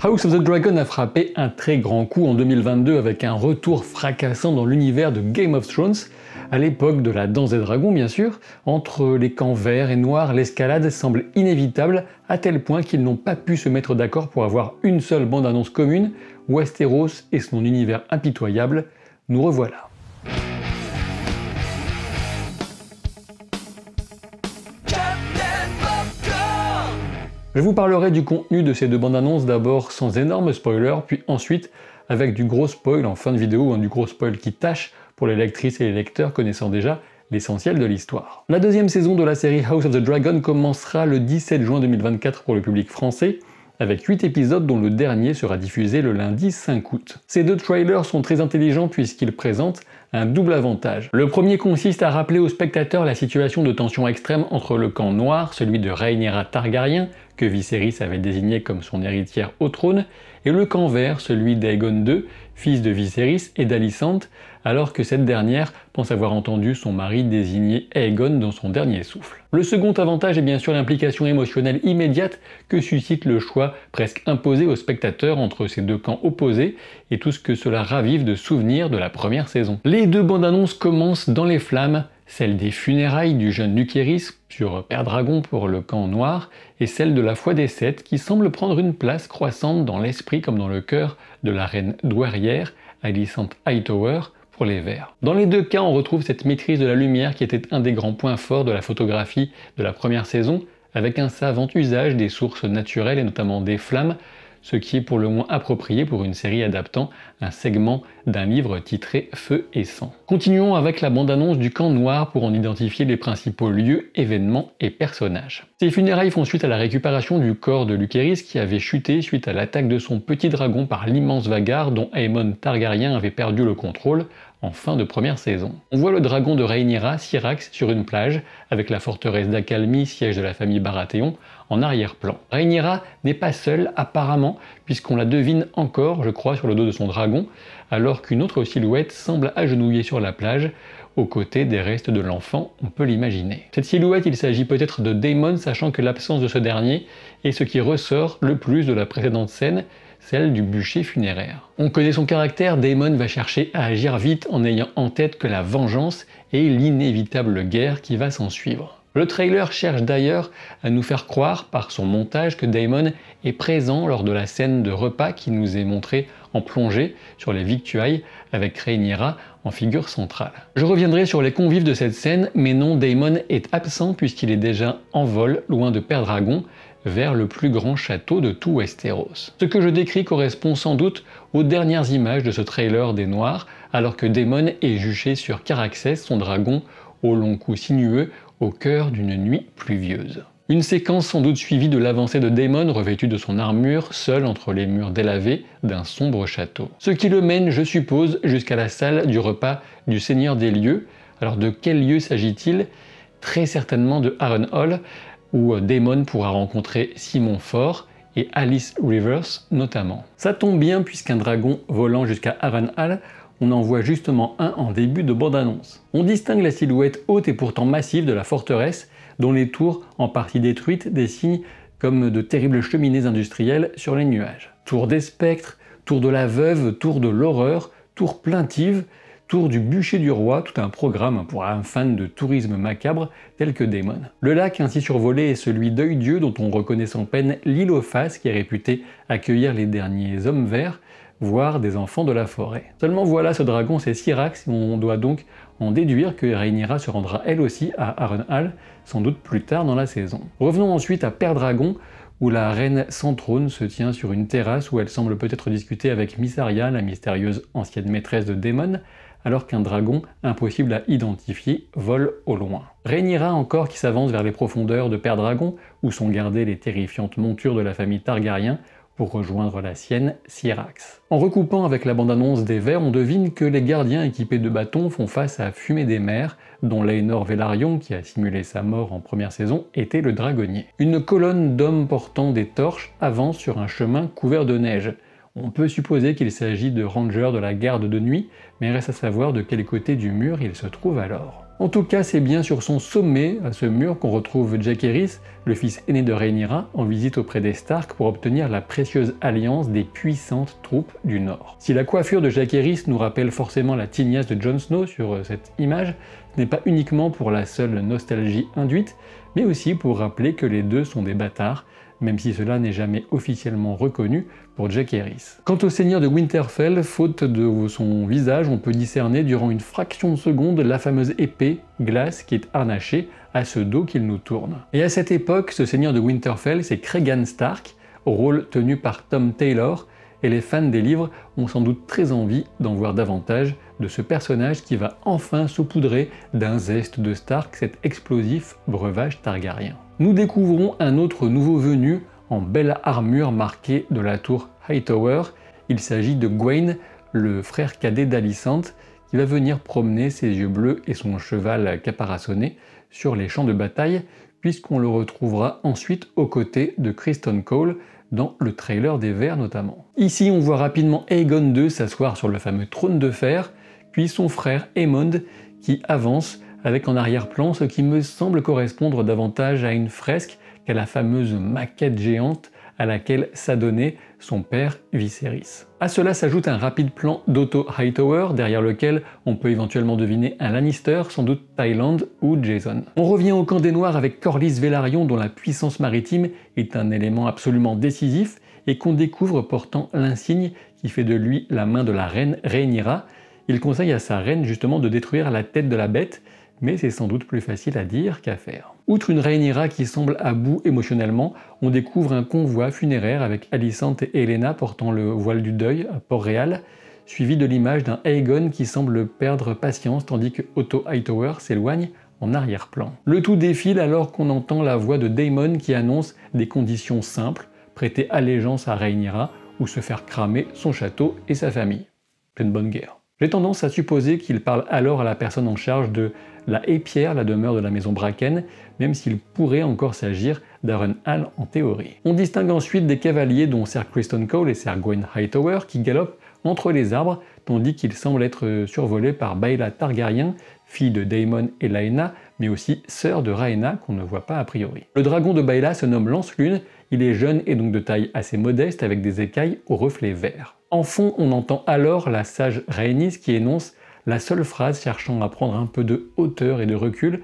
House of the Dragon a frappé un très grand coup en 2022 avec un retour fracassant dans l'univers de Game of Thrones, à l'époque de la danse des dragons bien sûr. Entre les camps verts et noirs, l'escalade semble inévitable à tel point qu'ils n'ont pas pu se mettre d'accord pour avoir une seule bande-annonce commune, Westeros et son univers impitoyable. Nous revoilà. Je vous parlerai du contenu de ces deux bandes annonces d'abord sans énorme spoiler, puis ensuite avec du gros spoil en fin de vidéo, un du gros spoil qui tâche pour les lectrices et les lecteurs connaissant déjà l'essentiel de l'histoire. La deuxième saison de la série House of the Dragon commencera le 17 juin 2024 pour le public français, avec 8 épisodes dont le dernier sera diffusé le lundi 5 août. Ces deux trailers sont très intelligents puisqu'ils présentent un double avantage. Le premier consiste à rappeler aux spectateurs la situation de tension extrême entre le camp noir, celui de Rhaenyra Targaryen, que Viserys avait désigné comme son héritière au trône, et le camp vert, celui d'Aegon II, fils de Viserys et d'Alicent, alors que cette dernière pense avoir entendu son mari désigner Aegon dans son dernier souffle. Le second avantage est bien sûr l'implication émotionnelle immédiate que suscite le choix presque imposé au spectateur entre ces deux camps opposés et tout ce que cela ravive de souvenirs de la première saison. Les deux bandes annonces commencent dans les flammes, celle des funérailles du jeune nuquéris sur Père Dragon pour le camp noir, et celle de la foi des sept qui semble prendre une place croissante dans l'esprit comme dans le cœur de la reine douairière, Alicent Hightower, pour les verts. Dans les deux cas, on retrouve cette maîtrise de la lumière qui était un des grands points forts de la photographie de la première saison, avec un savant usage des sources naturelles et notamment des flammes, ce qui est pour le moins approprié pour une série adaptant un segment d'un livre titré Feu et sang. Continuons avec la bande-annonce du camp noir pour en identifier les principaux lieux, événements et personnages. Ces funérailles font suite à la récupération du corps de Lucéris qui avait chuté suite à l'attaque de son petit dragon par l'immense vagar dont Aemon Targaryen avait perdu le contrôle en fin de première saison. On voit le dragon de Rhaenyra, Syrax, sur une plage, avec la forteresse d'Akalmi, siège de la famille Baratheon, en arrière-plan. Rhaenyra n'est pas seule, apparemment, puisqu'on la devine encore, je crois, sur le dos de son dragon, alors qu'une autre silhouette semble agenouillée sur la plage, aux côtés des restes de l'enfant, on peut l'imaginer. Cette silhouette, il s'agit peut-être de Daemon, sachant que l'absence de ce dernier est ce qui ressort le plus de la précédente scène, celle du bûcher funéraire. On connaît son caractère, Daemon va chercher à agir vite en ayant en tête que la vengeance et l'inévitable guerre qui va s'ensuivre. Le trailer cherche d'ailleurs à nous faire croire par son montage que Daemon est présent lors de la scène de repas qui nous est montrée en plongée sur les victuailles avec Rhaenyra en figure centrale. Je reviendrai sur les convives de cette scène, mais non, Daemon est absent puisqu'il est déjà en vol loin de Père Dragon, vers le plus grand château de tout Westeros. Ce que je décris correspond sans doute aux dernières images de ce trailer des Noirs, alors que Daemon est juché sur Caraxès, son dragon, au long cou sinueux, au cœur d'une nuit pluvieuse. Une séquence sans doute suivie de l'avancée de Daemon revêtu de son armure, seul entre les murs délavés d'un sombre château. Ce qui le mène, je suppose, jusqu'à la salle du repas du Seigneur des Lieux. Alors de quel lieu s'agit-il Très certainement de Hall où euh, Damon pourra rencontrer Simon Fort et Alice Rivers notamment. Ça tombe bien puisqu'un dragon volant jusqu'à Avan Hall, on en voit justement un en début de bande-annonce. On distingue la silhouette haute et pourtant massive de la forteresse, dont les tours, en partie détruites, dessinent comme de terribles cheminées industrielles sur les nuages. Tour des spectres, tour de la veuve, tour de l'horreur, tour plaintive, Tour du bûcher du roi, tout un programme pour un fan de tourisme macabre tel que Damon. Le lac ainsi survolé est celui d'Œil-Dieu dont on reconnaît sans peine l'île aux faces qui est réputée accueillir les derniers hommes verts, voire des enfants de la forêt. Seulement voilà, ce dragon c'est Syrax, on doit donc en déduire que Rhaenyra se rendra elle aussi à Arunhal, sans doute plus tard dans la saison. Revenons ensuite à Père Dragon, où la reine sans trône se tient sur une terrasse où elle semble peut-être discuter avec Missaria, la mystérieuse ancienne maîtresse de Daemon, alors qu'un dragon, impossible à identifier, vole au loin. Rhaenyra encore qui s'avance vers les profondeurs de Père Dragon, où sont gardées les terrifiantes montures de la famille Targaryen, pour rejoindre la sienne, Syrax. En recoupant avec la bande-annonce des Verts, on devine que les gardiens équipés de bâtons font face à Fumée des Mers, dont Laenor Velaryon, qui a simulé sa mort en première saison, était le dragonnier. Une colonne d'hommes portant des torches avance sur un chemin couvert de neige, on peut supposer qu'il s'agit de rangers de la garde de nuit, mais reste à savoir de quel côté du mur il se trouve alors. En tout cas, c'est bien sur son sommet, à ce mur, qu'on retrouve Jack le fils aîné de Rhaenyra, en visite auprès des Stark pour obtenir la précieuse alliance des puissantes troupes du Nord. Si la coiffure de Jack nous rappelle forcément la tignasse de Jon Snow sur euh, cette image, ce n'est pas uniquement pour la seule nostalgie induite, mais aussi pour rappeler que les deux sont des bâtards, même si cela n'est jamais officiellement reconnu pour Jack Harris. Quant au seigneur de Winterfell, faute de son visage, on peut discerner durant une fraction de seconde la fameuse épée glace qui est harnachée à ce dos qu'il nous tourne. Et à cette époque, ce seigneur de Winterfell, c'est Cregan Stark, rôle tenu par Tom Taylor, et les fans des livres ont sans doute très envie d'en voir davantage de ce personnage qui va enfin saupoudrer d'un zeste de Stark cet explosif breuvage targaryen nous découvrons un autre nouveau venu en belle armure marquée de la tour Hightower. Il s'agit de Gawain, le frère cadet d'Alicent, qui va venir promener ses yeux bleus et son cheval caparaçonné sur les champs de bataille, puisqu'on le retrouvera ensuite aux côtés de Kristen Cole dans le trailer des Verts notamment. Ici, on voit rapidement Aegon II s'asseoir sur le fameux trône de fer, puis son frère Aemond qui avance avec en arrière-plan ce qui me semble correspondre davantage à une fresque qu'à la fameuse maquette géante à laquelle s'adonnait son père Viserys. À cela s'ajoute un rapide plan d'Otto Hightower, derrière lequel on peut éventuellement deviner un Lannister, sans doute Thaïlande ou Jason. On revient au camp des Noirs avec Corlys Velaryon, dont la puissance maritime est un élément absolument décisif, et qu'on découvre portant l'insigne qui fait de lui la main de la reine Rhaenyra. Il conseille à sa reine justement de détruire la tête de la bête, mais c'est sans doute plus facile à dire qu'à faire. Outre une Rhaenyra qui semble à bout émotionnellement, on découvre un convoi funéraire avec Alicent et Helena portant le voile du deuil à Port-Réal, suivi de l'image d'un Aegon qui semble perdre patience tandis que Otto Hightower s'éloigne en arrière-plan. Le tout défile alors qu'on entend la voix de Daemon qui annonce des conditions simples, prêter allégeance à Rhaenyra ou se faire cramer son château et sa famille. Pleine bonne guerre. J'ai tendance à supposer qu'il parle alors à la personne en charge de la haie pierre, la demeure de la maison Bracken, même s'il pourrait encore s'agir d'Aaron Hall en théorie. On distingue ensuite des cavaliers dont Sir Criston Cole et Sir Gwen Hightower qui galopent entre les arbres, tandis qu'ils semblent être survolés par Baila Targaryen, fille de Daemon et Laena, mais aussi sœur de Rhaena qu'on ne voit pas a priori. Le dragon de Baila se nomme Lance-Lune, il est jeune et donc de taille assez modeste avec des écailles aux reflets verts. En fond, on entend alors la sage Rhaenys qui énonce la seule phrase cherchant à prendre un peu de hauteur et de recul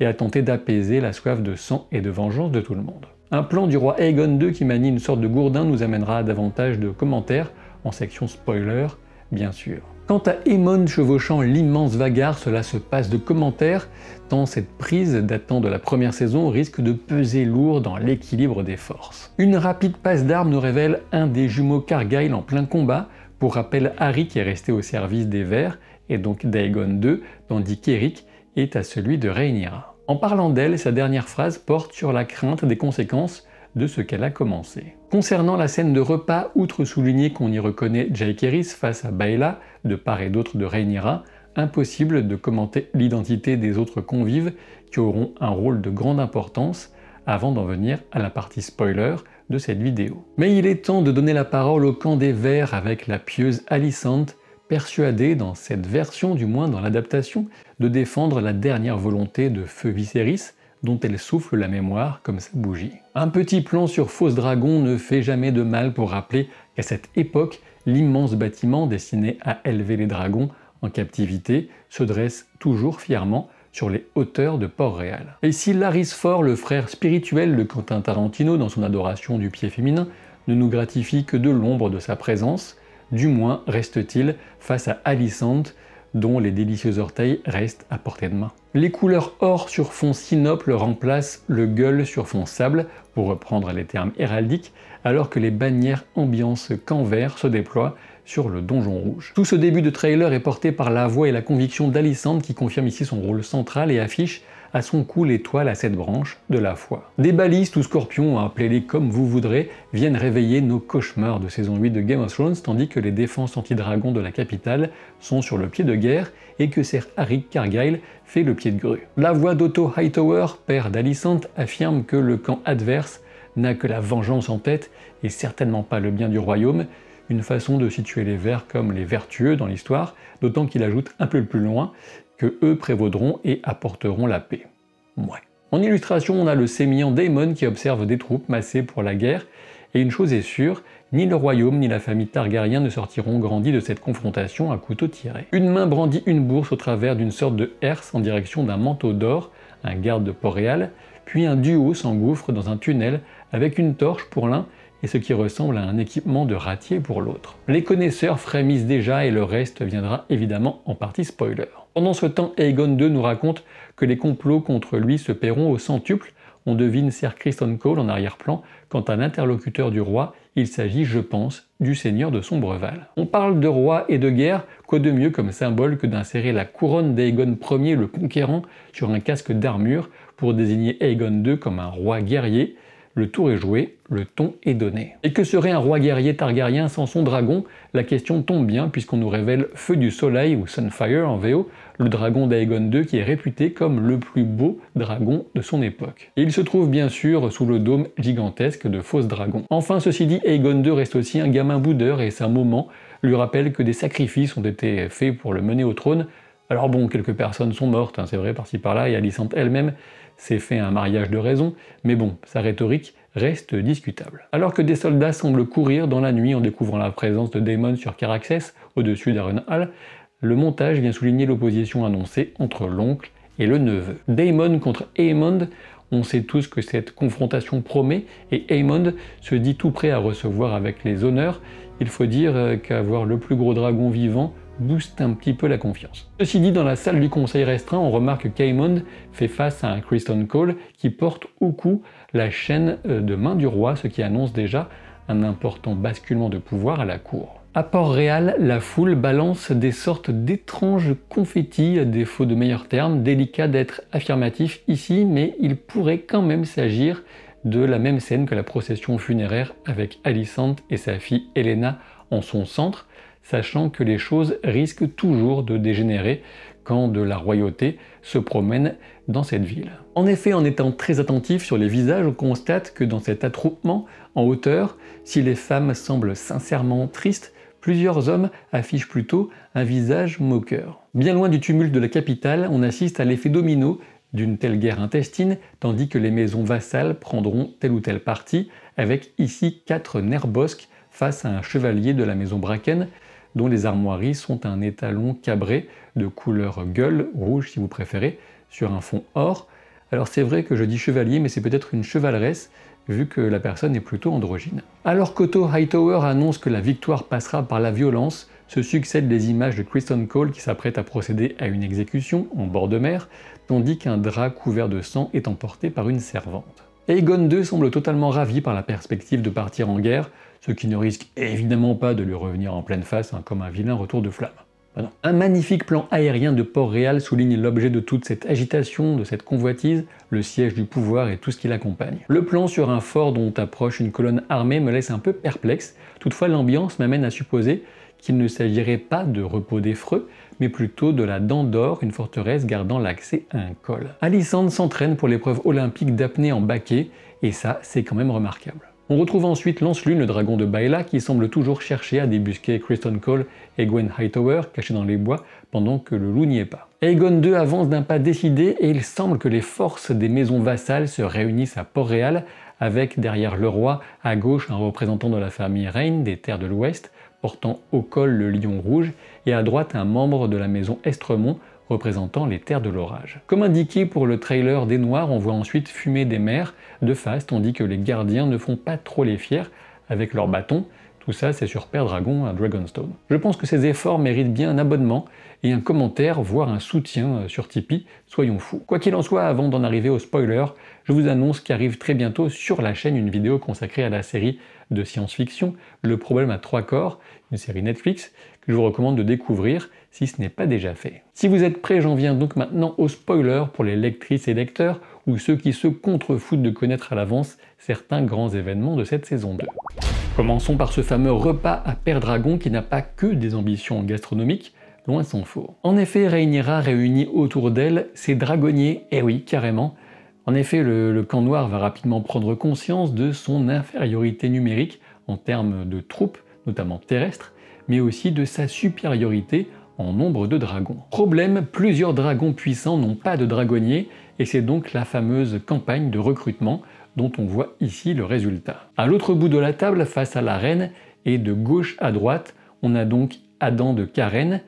et à tenter d'apaiser la soif de sang et de vengeance de tout le monde. Un plan du roi Aegon II qui manie une sorte de gourdin nous amènera à davantage de commentaires, en section spoiler, bien sûr. Quant à Aemon chevauchant l'immense vagar, cela se passe de commentaires, tant cette prise datant de la première saison risque de peser lourd dans l'équilibre des forces. Une rapide passe d'armes nous révèle un des jumeaux Cargyle en plein combat, pour rappel, Harry qui est resté au service des Verts et donc d'Aegon II, tandis qu'Eric est à celui de Rhaenyra. En parlant d'elle, sa dernière phrase porte sur la crainte des conséquences de ce qu'elle a commencé. Concernant la scène de repas, outre souligner qu'on y reconnaît Jaehaerys face à Baela, de part et d'autre de Rhaenyra, impossible de commenter l'identité des autres convives qui auront un rôle de grande importance avant d'en venir à la partie spoiler, de cette vidéo. Mais il est temps de donner la parole au camp des Verts avec la pieuse Alicente, persuadée dans cette version, du moins dans l'adaptation, de défendre la dernière volonté de Feu Viserys, dont elle souffle la mémoire comme sa bougie. Un petit plan sur Fausse Dragon ne fait jamais de mal pour rappeler qu'à cette époque, l'immense bâtiment destiné à élever les dragons en captivité se dresse toujours fièrement sur les hauteurs de Port-Réal. Et si Laris le frère spirituel de Quentin Tarantino dans son adoration du pied féminin, ne nous gratifie que de l'ombre de sa présence, du moins reste-t-il face à Alicente, dont les délicieux orteils restent à portée de main. Les couleurs or sur fond sinople remplacent le gueule sur fond sable pour reprendre les termes héraldiques, alors que les bannières ambiance Canvers se déploient sur le donjon rouge. Tout ce début de trailer est porté par la voix et la conviction d'Alissandre qui confirme ici son rôle central et affiche à son coup l'étoile à sept branches de la foi. Des balistes ou scorpions, hein, appelez-les comme vous voudrez, viennent réveiller nos cauchemars de saison 8 de Game of Thrones, tandis que les défenses anti-dragons de la capitale sont sur le pied de guerre et que Sir Harry Cargyle fait le pied de grue. La voix d'Otto Hightower, père d'Alicent, affirme que le camp adverse n'a que la vengeance en tête et certainement pas le bien du royaume, une façon de situer les Verts comme les vertueux dans l'histoire, d'autant qu'il ajoute un peu plus loin que eux prévaudront et apporteront la paix. Mouais. En illustration, on a le sémillant Daemon qui observe des troupes massées pour la guerre, et une chose est sûre, ni le royaume ni la famille Targaryen ne sortiront grandis de cette confrontation à couteau tiré. Une main brandit une bourse au travers d'une sorte de herse en direction d'un manteau d'or, un garde de Port-Réal, puis un duo s'engouffre dans un tunnel avec une torche pour l'un et ce qui ressemble à un équipement de ratier pour l'autre. Les connaisseurs frémissent déjà et le reste viendra évidemment en partie spoiler. Pendant ce temps, Aegon II nous raconte que les complots contre lui se paieront au centuple. On devine Sir Criston Cole en arrière-plan quant à l'interlocuteur du roi, il s'agit, je pense, du seigneur de Sombreval. On parle de roi et de guerre, quoi de mieux comme symbole que d'insérer la couronne d'Aegon Ier le conquérant sur un casque d'armure pour désigner Aegon II comme un roi guerrier. Le tour est joué, le ton est donné. Et que serait un roi guerrier targaryen sans son dragon La question tombe bien puisqu'on nous révèle Feu du Soleil ou Sunfire en VO le dragon d'Aegon II qui est réputé comme le plus beau dragon de son époque. il se trouve bien sûr sous le dôme gigantesque de Fausse Dragon. Enfin, ceci dit, Aegon II reste aussi un gamin boudeur et sa maman lui rappelle que des sacrifices ont été faits pour le mener au trône. Alors bon, quelques personnes sont mortes, hein, c'est vrai, par-ci par-là, et Alicent elle-même s'est fait un mariage de raison, mais bon, sa rhétorique reste discutable. Alors que des soldats semblent courir dans la nuit en découvrant la présence de Daemon sur Caraxès, au-dessus d'Arenhal, le montage vient souligner l'opposition annoncée entre l'oncle et le neveu. Damon contre Aemond, on sait tous que cette confrontation promet et Aemond se dit tout prêt à recevoir avec les honneurs. Il faut dire euh, qu'avoir le plus gros dragon vivant booste un petit peu la confiance. Ceci dit, dans la salle du conseil restreint, on remarque qu'Aemond fait face à un Kristen Cole qui porte au cou la chaîne euh, de main du roi, ce qui annonce déjà un important basculement de pouvoir à la cour. À Port-Réal, la foule balance des sortes d'étranges confettis, à défaut de meilleurs termes, délicat d'être affirmatif ici, mais il pourrait quand même s'agir de la même scène que la procession funéraire avec Alicante et sa fille Elena en son centre, sachant que les choses risquent toujours de dégénérer quand de la royauté se promène dans cette ville. En effet, en étant très attentif sur les visages, on constate que dans cet attroupement en hauteur, si les femmes semblent sincèrement tristes, plusieurs hommes affichent plutôt un visage moqueur. Bien loin du tumulte de la capitale, on assiste à l'effet domino d'une telle guerre intestine, tandis que les maisons vassales prendront telle ou telle partie, avec ici quatre nerbosques face à un chevalier de la maison Bracken, dont les armoiries sont un étalon cabré de couleur gueule, rouge si vous préférez, sur un fond or. Alors c'est vrai que je dis chevalier, mais c'est peut-être une chevaleresse, vu que la personne est plutôt androgyne. Alors qu'Otto Hightower annonce que la victoire passera par la violence, se succèdent les images de Kristen Cole qui s'apprête à procéder à une exécution en bord de mer, tandis qu'un drap couvert de sang est emporté par une servante. Aegon II semble totalement ravi par la perspective de partir en guerre, ce qui ne risque évidemment pas de lui revenir en pleine face hein, comme un vilain retour de flamme. Un magnifique plan aérien de Port-Réal souligne l'objet de toute cette agitation, de cette convoitise, le siège du pouvoir et tout ce qui l'accompagne. Le plan sur un fort dont approche une colonne armée me laisse un peu perplexe, toutefois l'ambiance m'amène à supposer qu'il ne s'agirait pas de repos d'effreux, mais plutôt de la Dent d'Or, une forteresse gardant l'accès à un col. Alissandre s'entraîne pour l'épreuve olympique d'apnée en baquet, et ça, c'est quand même remarquable. On retrouve ensuite lance le dragon de Baila, qui semble toujours chercher à débusquer Kristen Cole et Gwen Hightower, cachés dans les bois, pendant que le loup n'y est pas. Aegon II avance d'un pas décidé et il semble que les forces des maisons vassales se réunissent à Port-Réal, avec derrière le roi, à gauche, un représentant de la famille Reine des terres de l'Ouest, portant au col le lion rouge, et à droite un membre de la maison Estremont, représentant les terres de l'orage. Comme indiqué pour le trailer des Noirs, on voit ensuite fumer des mers de face, tandis que les gardiens ne font pas trop les fiers avec leurs bâtons. Tout ça, c'est sur Père Dragon à Dragonstone. Je pense que ces efforts méritent bien un abonnement et un commentaire, voire un soutien euh, sur Tipeee, soyons fous. Quoi qu'il en soit, avant d'en arriver au spoiler, je vous annonce qu'arrive très bientôt sur la chaîne une vidéo consacrée à la série de science-fiction Le problème à trois corps, une série Netflix que je vous recommande de découvrir si ce n'est pas déjà fait. Si vous êtes prêts, j'en viens donc maintenant au spoiler pour les lectrices et lecteurs ou ceux qui se contrefoutent de connaître à l'avance certains grands événements de cette saison 2. Commençons par ce fameux repas à Père Dragon qui n'a pas que des ambitions gastronomiques, loin s'en faut. En effet, Rhaenyra réunit autour d'elle ses dragonniers, et eh oui, carrément. En effet, le, le camp noir va rapidement prendre conscience de son infériorité numérique en termes de troupes, notamment terrestres, mais aussi de sa supériorité en nombre de dragons. Problème, plusieurs dragons puissants n'ont pas de dragonniers et c'est donc la fameuse campagne de recrutement dont on voit ici le résultat. À l'autre bout de la table, face à la reine, et de gauche à droite, on a donc Adam de Karen,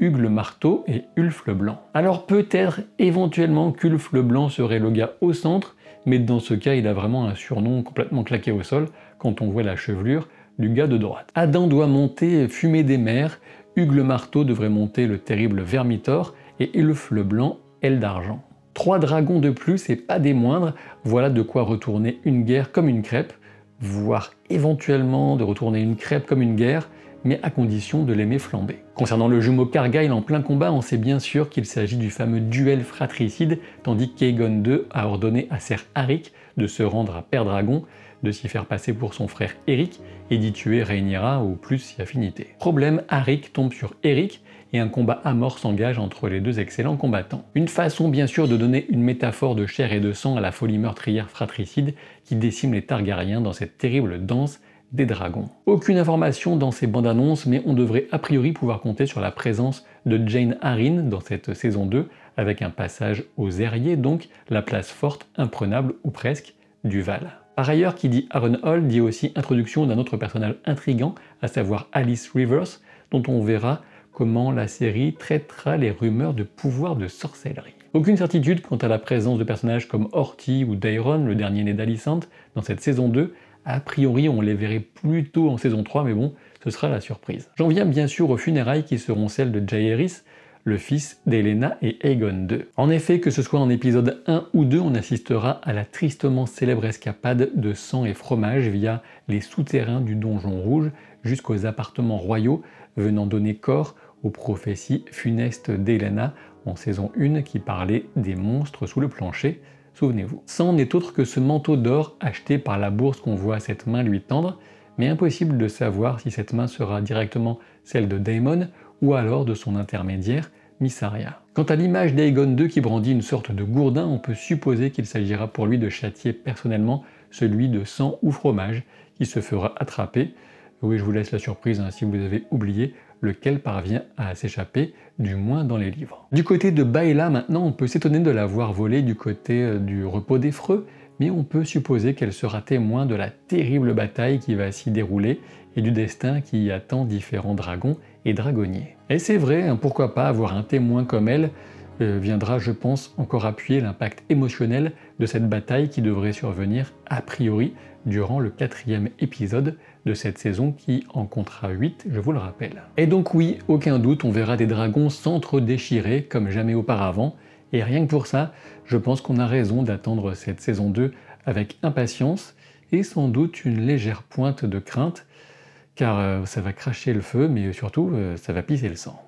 Hugues le Marteau et Ulf le Blanc. Alors peut-être éventuellement qu'Ulf le Blanc serait le gars au centre, mais dans ce cas il a vraiment un surnom complètement claqué au sol quand on voit la chevelure du gars de droite. Adam doit monter fumer des mers, Hugues le Marteau devrait monter le terrible Vermitor et Elf le Blanc, Aile d'Argent. Trois dragons de plus et pas des moindres, voilà de quoi retourner une guerre comme une crêpe, voire éventuellement de retourner une crêpe comme une guerre, mais à condition de l'aimer flamber. Concernant le jumeau Cargyle en plein combat, on sait bien sûr qu'il s'agit du fameux duel fratricide, tandis qu'Aegon II a ordonné à Ser Haric de se rendre à Père Dragon, de s'y faire passer pour son frère Eric et d'y tuer Rhaenyra ou plus si affinité. Problème, Arik tombe sur Eric et un combat à mort s'engage entre les deux excellents combattants. Une façon bien sûr de donner une métaphore de chair et de sang à la folie meurtrière fratricide qui décime les Targaryens dans cette terrible danse des dragons. Aucune information dans ces bandes annonces, mais on devrait a priori pouvoir compter sur la présence de Jane Arryn dans cette saison 2, avec un passage aux Erriers donc la place forte, imprenable ou presque, du Val. Par ailleurs, qui dit Aaron Hall dit aussi introduction d'un autre personnage intrigant, à savoir Alice Rivers, dont on verra comment la série traitera les rumeurs de pouvoir de sorcellerie. Aucune certitude quant à la présence de personnages comme Horty ou Dairon, le dernier né d'Alicent, dans cette saison 2. A priori, on les verrait plutôt en saison 3, mais bon, ce sera la surprise. J'en viens bien sûr aux funérailles qui seront celles de Jairis, le fils d'Elena et Aegon II. En effet, que ce soit en épisode 1 ou 2, on assistera à la tristement célèbre escapade de sang et fromage via les souterrains du Donjon Rouge jusqu'aux appartements royaux venant donner corps aux prophéties funestes d'Elena en saison 1 qui parlait des monstres sous le plancher, souvenez-vous. Sang n'est autre que ce manteau d'or acheté par la bourse qu'on voit cette main lui tendre, mais impossible de savoir si cette main sera directement celle de Daemon ou alors de son intermédiaire, Missaria. Quant à l'image d'Aegon II qui brandit une sorte de gourdin, on peut supposer qu'il s'agira pour lui de châtier personnellement celui de sang ou fromage qui se fera attraper. Oui, je vous laisse la surprise hein, si vous avez oublié lequel parvient à s'échapper, du moins dans les livres. Du côté de Baïla, maintenant, on peut s'étonner de l'avoir volé du côté euh, du repos des Freux, mais on peut supposer qu'elle sera témoin de la terrible bataille qui va s'y dérouler et du destin qui y attend différents dragons et dragonniers. Et c'est vrai, hein, pourquoi pas avoir un témoin comme elle euh, viendra, je pense, encore appuyer l'impact émotionnel de cette bataille qui devrait survenir a priori durant le quatrième épisode de cette saison qui en comptera 8, je vous le rappelle. Et donc oui, aucun doute, on verra des dragons s'entre-déchirer comme jamais auparavant, et rien que pour ça, je pense qu'on a raison d'attendre cette saison 2 avec impatience et sans doute une légère pointe de crainte, car euh, ça va cracher le feu, mais surtout euh, ça va pisser le sang.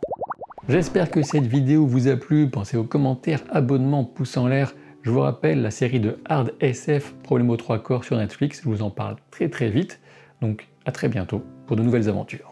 J'espère que cette vidéo vous a plu, pensez aux commentaires, abonnements, pouces en l'air. Je vous rappelle la série de Hard SF Problème aux trois corps sur Netflix, je vous en parle très très vite, donc à très bientôt pour de nouvelles aventures.